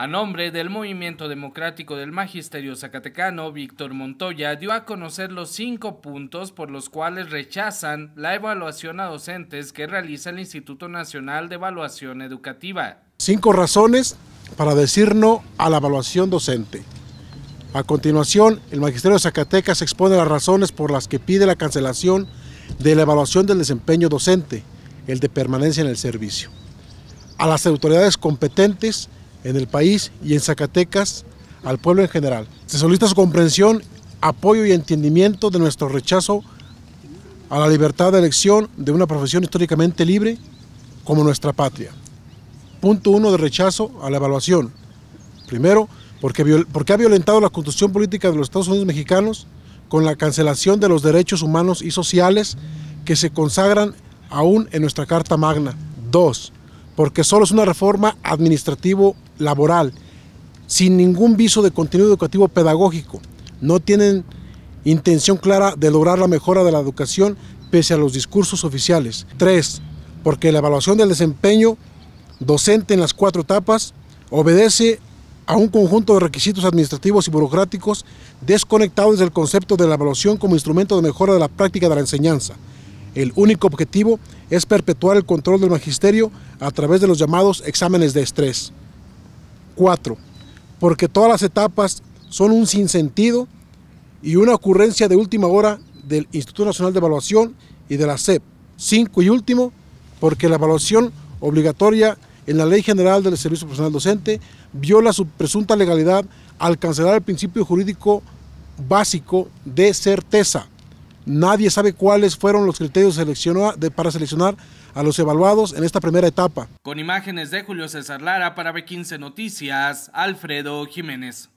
A nombre del Movimiento Democrático del Magisterio Zacatecano, Víctor Montoya dio a conocer los cinco puntos por los cuales rechazan la evaluación a docentes que realiza el Instituto Nacional de Evaluación Educativa. Cinco razones para decir no a la evaluación docente. A continuación, el Magisterio de Zacatecas expone las razones por las que pide la cancelación de la evaluación del desempeño docente, el de permanencia en el servicio. A las autoridades competentes en el país y en Zacatecas al pueblo en general. Se solicita su comprensión, apoyo y entendimiento de nuestro rechazo a la libertad de elección de una profesión históricamente libre como nuestra patria. Punto uno de rechazo a la evaluación. Primero, porque, porque ha violentado la constitución política de los Estados Unidos mexicanos con la cancelación de los derechos humanos y sociales que se consagran aún en nuestra Carta Magna. Dos, porque solo es una reforma administrativo-laboral, sin ningún viso de contenido educativo pedagógico. No tienen intención clara de lograr la mejora de la educación pese a los discursos oficiales. Tres, porque la evaluación del desempeño docente en las cuatro etapas obedece a un conjunto de requisitos administrativos y burocráticos desconectados del concepto de la evaluación como instrumento de mejora de la práctica de la enseñanza. El único objetivo es perpetuar el control del magisterio a través de los llamados exámenes de estrés. Cuatro, Porque todas las etapas son un sinsentido y una ocurrencia de última hora del Instituto Nacional de Evaluación y de la SEP. Cinco Y último, porque la evaluación obligatoria en la Ley General del Servicio Profesional Docente viola su presunta legalidad al cancelar el principio jurídico básico de certeza. Nadie sabe cuáles fueron los criterios para seleccionar a los evaluados en esta primera etapa. Con imágenes de Julio César Lara para B15 Noticias, Alfredo Jiménez.